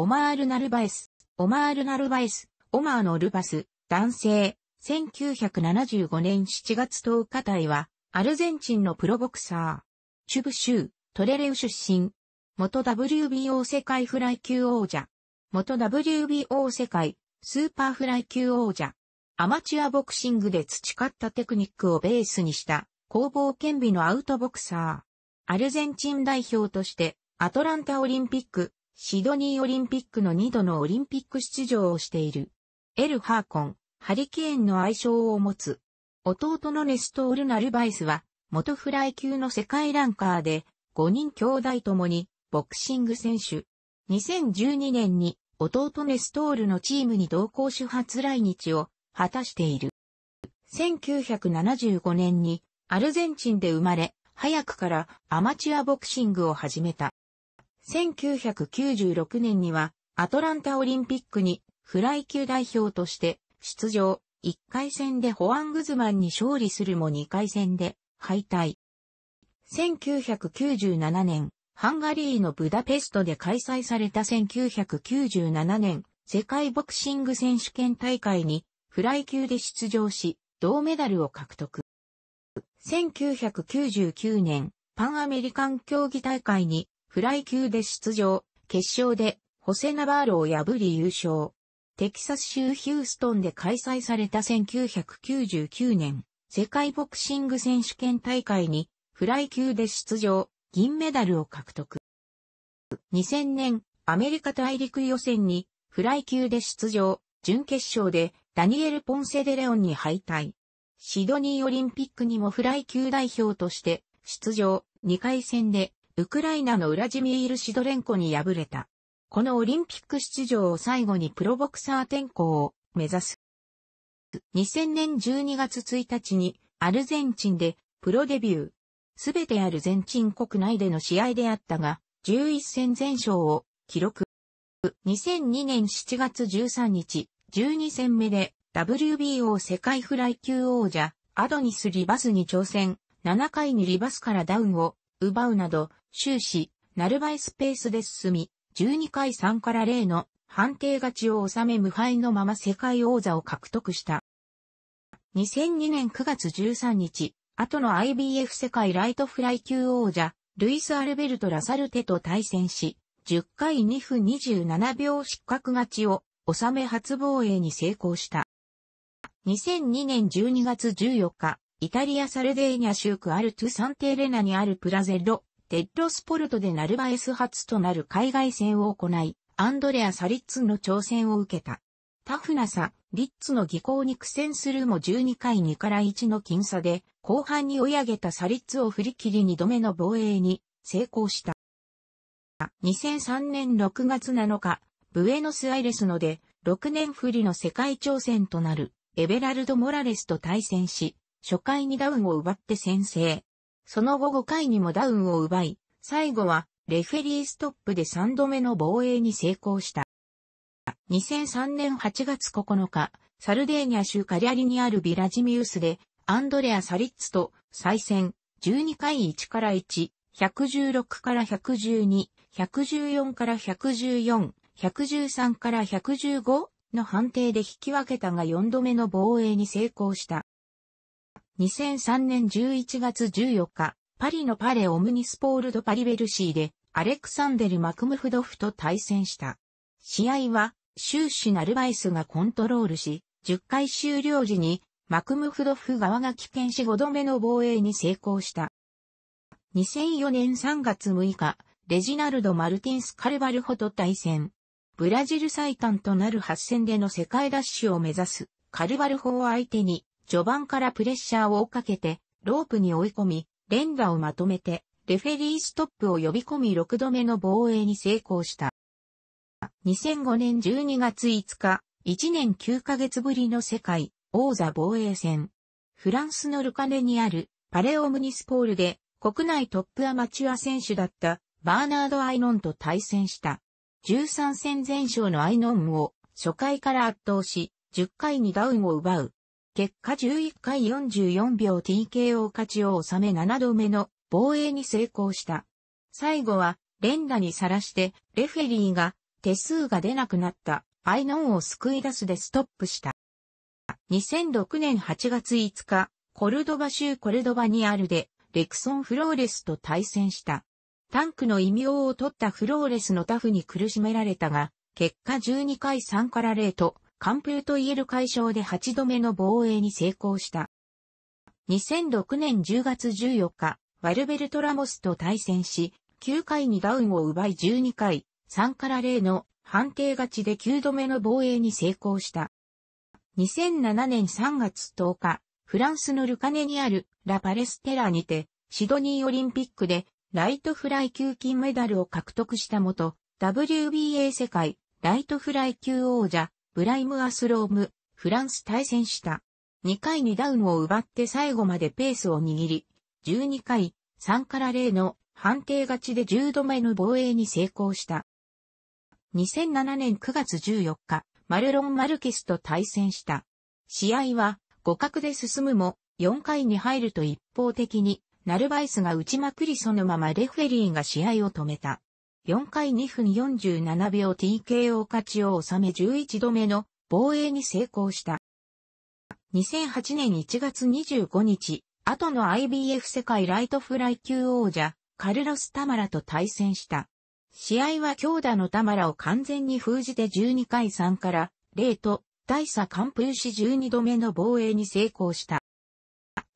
オマール・ナルバエス、オマール・ナルバエス、オマーのルバス、男性、1975年7月10日体は、アルゼンチンのプロボクサー、チュブ州、トレレウ出身、元 WBO 世界フライ級王者、元 WBO 世界、スーパーフライ級王者、アマチュアボクシングで培ったテクニックをベースにした、攻防兼備のアウトボクサー、アルゼンチン代表として、アトランタオリンピック、シドニーオリンピックの2度のオリンピック出場をしている。エル・ハーコン、ハリケーンの愛称を持つ。弟のネストール・ナルバイスは、元フライ級の世界ランカーで、5人兄弟ともに、ボクシング選手。2012年に、弟ネストールのチームに同行主発来日を果たしている。1975年に、アルゼンチンで生まれ、早くからアマチュアボクシングを始めた。1996年にはアトランタオリンピックにフライ級代表として出場、1回戦でホアン・グズマンに勝利するも2回戦で敗退。1997年、ハンガリーのブダペストで開催された1997年世界ボクシング選手権大会にフライ級で出場し、銅メダルを獲得。1999年、パンアメリカン競技大会にフライ級で出場、決勝でホセナバールを破り優勝。テキサス州ヒューストンで開催された1999年、世界ボクシング選手権大会にフライ級で出場、銀メダルを獲得。2000年、アメリカ大陸予選にフライ級で出場、準決勝でダニエル・ポンセデレオンに敗退。シドニーオリンピックにもフライ級代表として出場、2回戦でウクライナのウラジミール・シドレンコに敗れた。このオリンピック出場を最後にプロボクサー転向を目指す。2000年12月1日にアルゼンチンでプロデビュー。すべてアルゼンチン国内での試合であったが、11戦全勝を記録。2002年7月13日、12戦目で WBO 世界フライ級王者、アドニス・リバスに挑戦、7回にリバスからダウンを奪うなど、終始、ナルバイスペースで進み、12回3から0の判定勝ちを収め無敗のまま世界王座を獲得した。2002年9月13日、後の IBF 世界ライトフライ級王者、ルイス・アルベルト・ラサルテと対戦し、10回2分27秒失格勝ちを収め初防衛に成功した。2002年12月14日、イタリア・サルデーニャ州区アルトゥ・サンテーレナにあるプラゼロ、デッドスポルトでナルバエス発となる海外戦を行い、アンドレア・サリッツの挑戦を受けた。タフなさ、リッツの技巧に苦戦するも12回2から1の僅差で、後半に追い上げたサリッツを振り切り2度目の防衛に成功した。2003年6月7日、ブエノスアイレスので、6年振りの世界挑戦となる、エベラルド・モラレスと対戦し、初回にダウンを奪って先制。その後5回にもダウンを奪い、最後はレフェリーストップで3度目の防衛に成功した。2003年8月9日、サルデーニャ州カリャリにあるビラジミウスで、アンドレア・サリッツと再戦、12回1から1、116から112、114から114、113から115の判定で引き分けたが4度目の防衛に成功した。2003年11月14日、パリのパレ・オムニスポールド・パリ・ベルシーで、アレクサンデル・マクムフドフと対戦した。試合は、終始ナルバイスがコントロールし、10回終了時に、マクムフドフ側が危険し5度目の防衛に成功した。2004年3月6日、レジナルド・マルティンス・カルバルホと対戦。ブラジル最短となる8戦での世界ダッシュを目指す、カルバルホを相手に、序盤からプレッシャーをかけて、ロープに追い込み、連打をまとめて、レフェリーストップを呼び込み6度目の防衛に成功した。2005年12月5日、1年9ヶ月ぶりの世界王座防衛戦。フランスのルカネにあるパレオムニスポールで国内トップアマチュア選手だったバーナード・アイノンと対戦した。13戦全勝のアイノンを初回から圧倒し、10回にダウンを奪う結果11回44秒 TKO 勝ちを収め7度目の防衛に成功した。最後は連打にさらしてレフェリーが手数が出なくなったアイノンを救い出すでストップした。2006年8月5日、コルドバ州コルドバにあるでレクソン・フローレスと対戦した。タンクの異名を取ったフローレスのタフに苦しめられたが、結果12回3から0と完封と言える解消で8度目の防衛に成功した。2006年10月14日、ワルベルト・ラモスと対戦し、9回にダウンを奪い12回、3から0の判定勝ちで9度目の防衛に成功した。2007年3月10日、フランスのルカネにあるラ・パレステラにて、シドニーオリンピックでライトフライ級金メダルを獲得した元、WBA 世界ライトフライ級王者、ブライム・アスローム、フランス対戦した。2回にダウンを奪って最後までペースを握り、12回、3から0の判定勝ちで10度目の防衛に成功した。2007年9月14日、マルロン・マルケスと対戦した。試合は互角で進むも、4回に入ると一方的に、ナルバイスが打ちまくりそのままレフェリーが試合を止めた。4回2分47秒 TKO 勝ちを収め11度目の防衛に成功した。2008年1月25日、後の IBF 世界ライトフライ級王者、カルロス・タマラと対戦した。試合は強打のタマラを完全に封じて12回3から0と大差完封し12度目の防衛に成功した。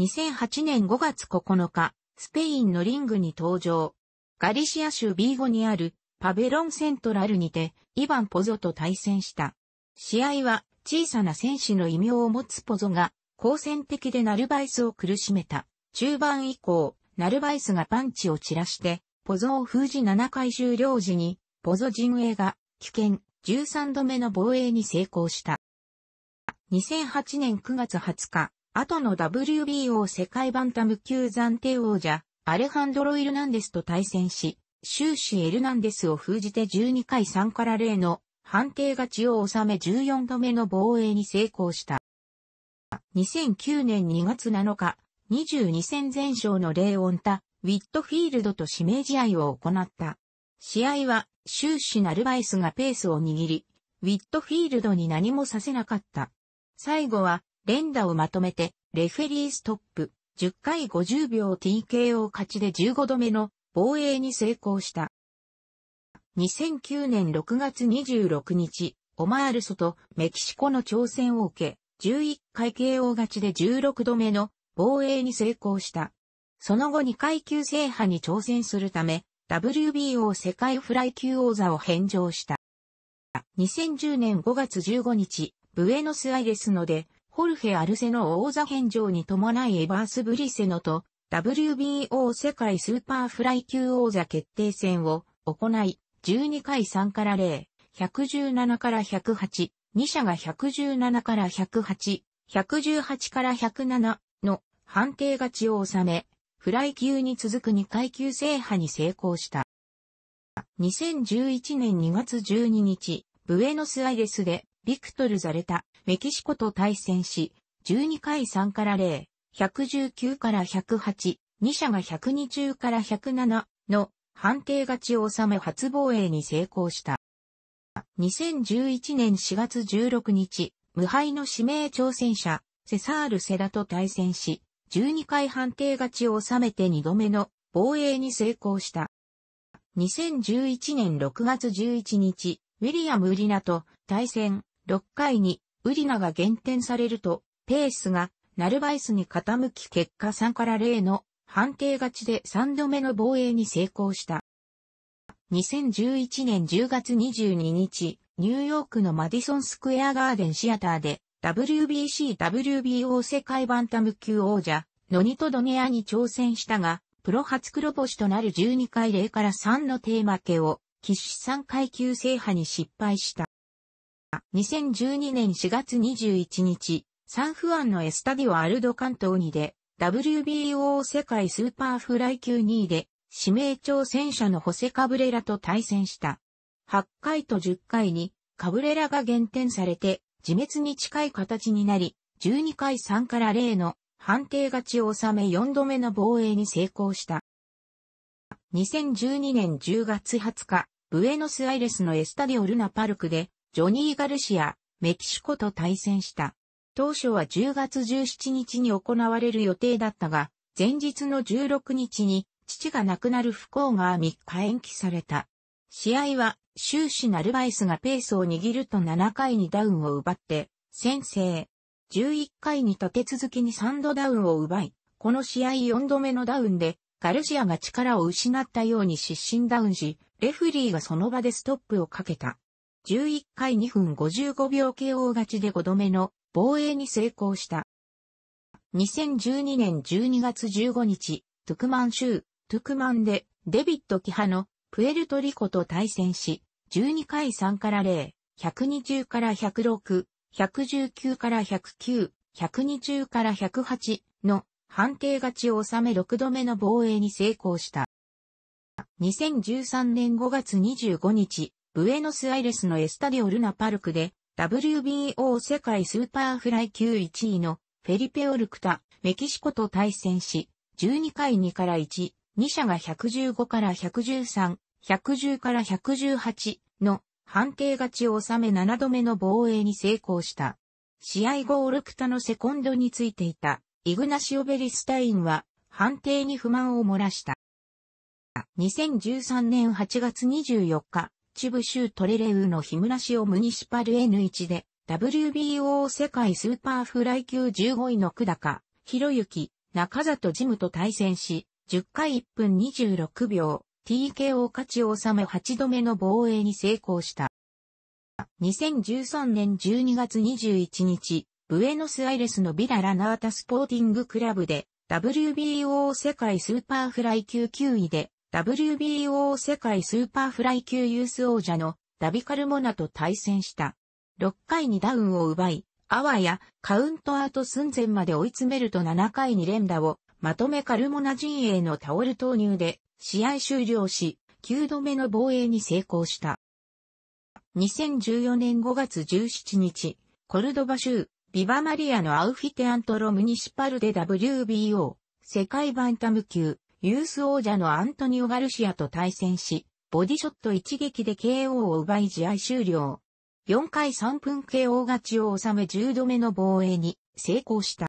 2008年5月9日、スペインのリングに登場。ガリシア州ビーゴにあるパベロンセントラルにてイァン・ポゾと対戦した。試合は小さな戦士の異名を持つポゾが好戦的でナルバイスを苦しめた。中盤以降、ナルバイスがパンチを散らして、ポゾを封じ7回終了時に、ポゾ陣営が、危険、13度目の防衛に成功した。2008年9月20日、後の WBO 世界バンタム級暫定王者、アレハンドロ・イルナンデスと対戦し、終始エルナンデスを封じて12回3から0の判定勝ちを収め14度目の防衛に成功した。2009年2月7日、22戦全勝のレイオンタ、ウィットフィールドと指名試合を行った。試合は、終始ナルバイスがペースを握り、ウィットフィールドに何もさせなかった。最後は、連打をまとめて、レフェリーストップ。10回50秒 TKO 勝ちで15度目の防衛に成功した。2009年6月26日、オマールソとメキシコの挑戦を受け、11回 KO 勝ちで16度目の防衛に成功した。その後2階級制覇に挑戦するため、WBO 世界フライ級王座を返上した。2010年5月15日、ブエノスアイレスので、ホルフェ・アルセノ王座返上に伴いエバース・ブリセノと WBO 世界スーパーフライ級王座決定戦を行い、12回3から0、117から108、2社が117から108、118から107の判定勝ちを収め、フライ級に続く2階級制覇に成功した。2011年2月12日、ブエノスアイレスでビクトル・ザレタ、メキシコと対戦し、12回3から0、119から108、2社が120から107の判定勝ちを収め初防衛に成功した。2011年4月16日、無敗の指名挑戦者、セサール・セダと対戦し、12回判定勝ちを収めて2度目の防衛に成功した。2011年6月11日、ウィリアム・ウリナと対戦6回にウリナが減点されると、ペースがナルバイスに傾き結果3から0の判定勝ちで3度目の防衛に成功した。2011年10月22日、ニューヨークのマディソンスクエアガーデンシアターで WBC、WBO 世界バンタム級王者、ノニトドネアに挑戦したが、プロ初黒星となる12回0から3のテーマ家を、喫死3階級制覇に失敗した。2012年4月21日、サンフアンのエスタディオアルド関東にで、WBO 世界スーパーフライ級2位で、指名挑戦者のホセカブレラと対戦した。8回と10回に、カブレラが減点されて、自滅に近い形になり、12回3から0の判定勝ちを収め4度目の防衛に成功した。2012年10月20日、ブエノスアイレスのエスタディオルナパルクで、ジョニー・ガルシア、メキシコと対戦した。当初は10月17日に行われる予定だったが、前日の16日に父が亡くなる不幸が3日延期された。試合は終始ナルバイスがペースを握ると7回にダウンを奪って先制。11回に立て続けに3度ダウンを奪い、この試合4度目のダウンでガルシアが力を失ったように失神ダウンし、レフリーがその場でストップをかけた。11回2分55秒 KO 勝ちで5度目の防衛に成功した。2012年12月15日、トゥクマン州、トゥクマンでデビット・キハのプエルトリコと対戦し、12回3から0、120から106、119から109、120から108の判定勝ちを収め6度目の防衛に成功した。2013年5月25日、ブエノスアイレスのエスタディオルナパルクで、WBO 世界スーパーフライ級1位のフェリペ・オルクタ、メキシコと対戦し、12回2から1、2社が115から113、110から118の判定勝ちを収め7度目の防衛に成功した。試合後オルクタのセコンドについていたイグナシオ・ベリスタインは判定に不満を漏らした。2013年8月24日、チブ州トレレウのヒムラシオムニシパル N1 で WBO 世界スーパーフライ級15位の久高、博之、中里ジムと対戦し、10回1分26秒、TKO 勝ちを収め8度目の防衛に成功した。2013年12月21日、ブエノスアイレスのビラ・ラナータスポーティングクラブで、WBO 世界スーパーフライ級9位で、WBO 世界スーパーフライ級ユース王者のダビカルモナと対戦した。6回にダウンを奪い、あわやカウントアウト寸前まで追い詰めると7回に連打をまとめカルモナ陣営のタオル投入で試合終了し、9度目の防衛に成功した。2014年5月17日、コルドバ州、ビバマリアのアウフィテアントロムニシパルで WBO 世界バンタム級ユース王者のアントニオ・ガルシアと対戦し、ボディショット一撃で KO を奪い試合終了。4回3分 KO 勝ちを収め10度目の防衛に成功した。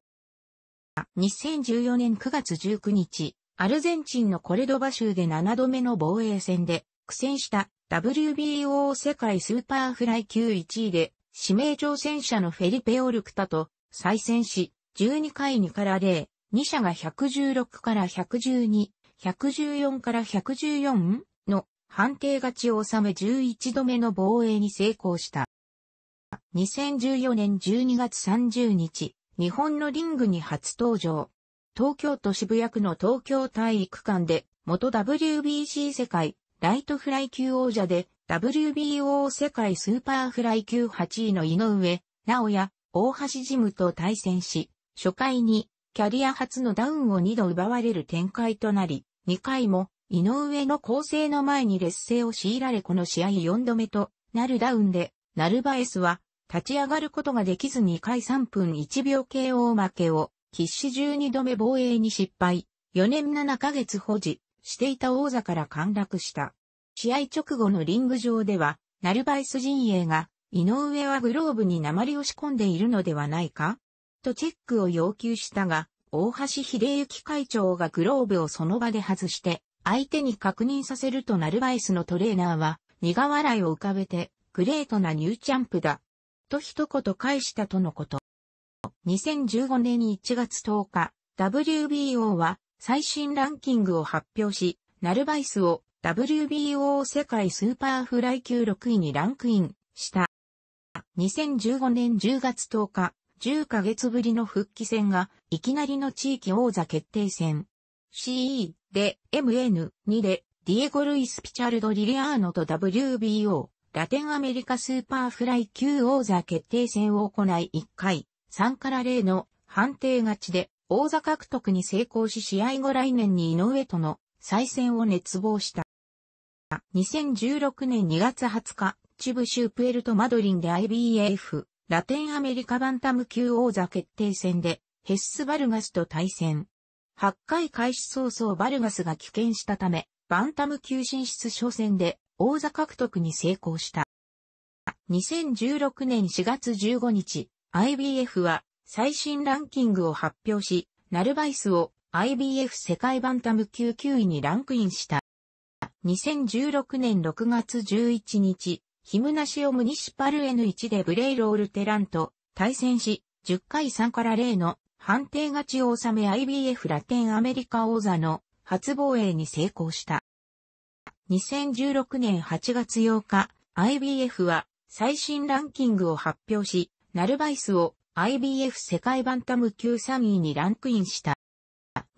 2014年9月19日、アルゼンチンのコレドバ州で7度目の防衛戦で苦戦した WBO 世界スーパーフライ級1位で指名挑戦者のフェリペ・オルクタと再戦し12回2から0 2社が116から112、114から114の判定勝ちを収め11度目の防衛に成功した。2014年12月30日、日本のリングに初登場。東京都渋谷区の東京体育館で、元 WBC 世界ライトフライ級王者で、WBO 世界スーパーフライ級8位の井上、直也、大橋ジムと対戦し、初回にキャリア初のダウンを2度奪われる展開となり、2回も井上の構成の前に劣勢を強いられこの試合4度目となるダウンで、ナルバエスは立ち上がることができず2回3分1秒 KO 負けを必死12度目防衛に失敗、4年7ヶ月保持していた王座から陥落した。試合直後のリング上では、ナルバエス陣営が井上はグローブに鉛を仕込んでいるのではないかトチェックを要求したが、大橋秀幸会長がグローブをその場で外して、相手に確認させるとナルバイスのトレーナーは、苦笑いを浮かべて、グレートなニューチャンプだ。と一言返したとのこと。2015年1月10日、WBO は最新ランキングを発表し、ナルバイスを WBO 世界スーパーフライ級6位にランクインした。2015年10月10日、10ヶ月ぶりの復帰戦が、いきなりの地域王座決定戦。CE で MN2 で、ディエゴ・ルイス・ピチャルド・リリアーノと WBO、ラテンアメリカスーパーフライ級王座決定戦を行い1回、3から0の判定勝ちで、王座獲得に成功し試合後来年に井上との再戦を熱望した。2016年2月20日、チブ州プエルトマドリンで IBF a ラテンアメリカバンタム級王座決定戦で、ヘッス・バルガスと対戦。8回開始早々バルガスが棄権したため、バンタム級進出初戦で王座獲得に成功した。2016年4月15日、IBF は最新ランキングを発表し、ナルバイスを IBF 世界バンタム級9位にランクインした。2016年6月11日、ヒムナシオムニシパル N1 でブレイロールテランと対戦し、10回3から0の判定勝ちを収め IBF ラテンアメリカ王座の初防衛に成功した。2016年8月8日、IBF は最新ランキングを発表し、ナルバイスを IBF 世界バンタム級3位にランクインした。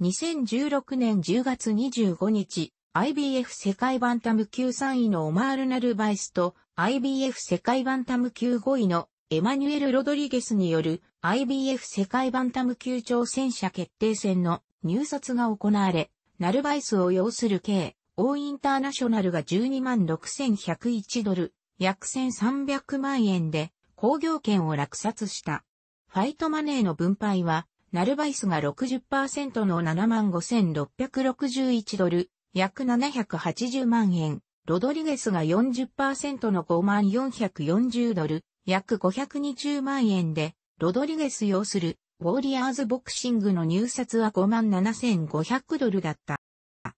2016年10月25日、IBF 世界バンタム級3位のオマール・ナルバイスと IBF 世界バンタム級5位のエマニュエル・ロドリゲスによる IBF 世界バンタム級挑戦者決定戦の入札が行われ、ナルバイスを要する K、O インターナショナルが12万6101ドル、約1300万円で工業権を落札した。ファイトマネーの分配は、ナルバイスが60%の7万5661ドル、約780万円。ロドリゲスが40%の5万440ドル、約520万円で、ロドリゲス要する、ウォーリアーズボクシングの入札は5万7500ドルだった。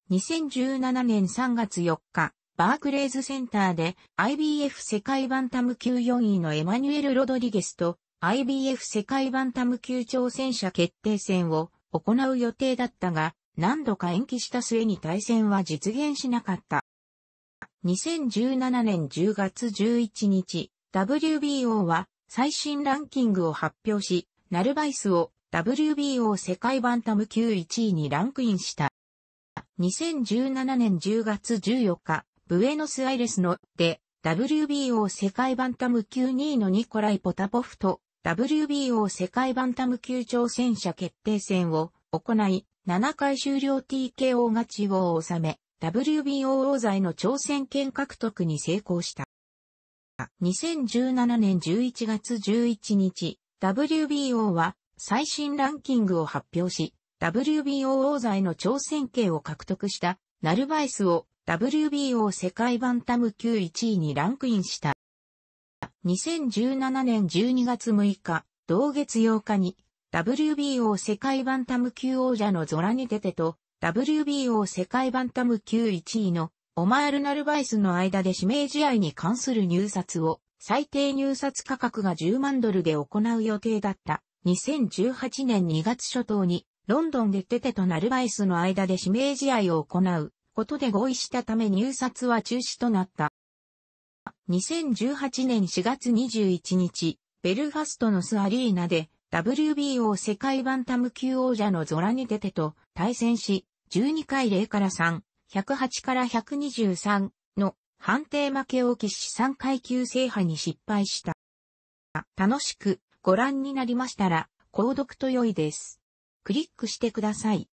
2017年3月4日、バークレーズセンターで IBF 世界バンタム級4位のエマニュエル・ロドリゲスと IBF 世界バンタム級挑戦者決定戦を行う予定だったが、何度か延期した末に対戦は実現しなかった。2017年10月11日、WBO は最新ランキングを発表し、ナルバイスを WBO 世界バンタム級1位にランクインした。2017年10月14日、ブエノスアイレスので WBO 世界バンタム級2位のニコライ・ポタポフと WBO 世界バンタム級挑戦者決定戦を行い、7回終了 TKO 勝ちを収め、WBO 王座への挑戦権獲得に成功した。2017年11月11日、WBO は最新ランキングを発表し、WBO 王座への挑戦権を獲得したナルバイスを WBO 世界バンタム級1位にランクインした。2017年12月6日、同月8日に WBO 世界バンタム級王者のゾラニテテと WBO 世界バンタム級1位のオマール・ナルバイスの間で指名試合に関する入札を最低入札価格が10万ドルで行う予定だった2018年2月初頭にロンドンでテテとナルバイスの間で指名試合を行うことで合意したため入札は中止となった。2018年4月21日、ベルファストのスアリーナで WBO 世界バンタム級王者のゾラニテテと対戦し、12回0から3、108から123の判定負けを喫し3階級制覇に失敗した。楽しくご覧になりましたら、購読と良いです。クリックしてください。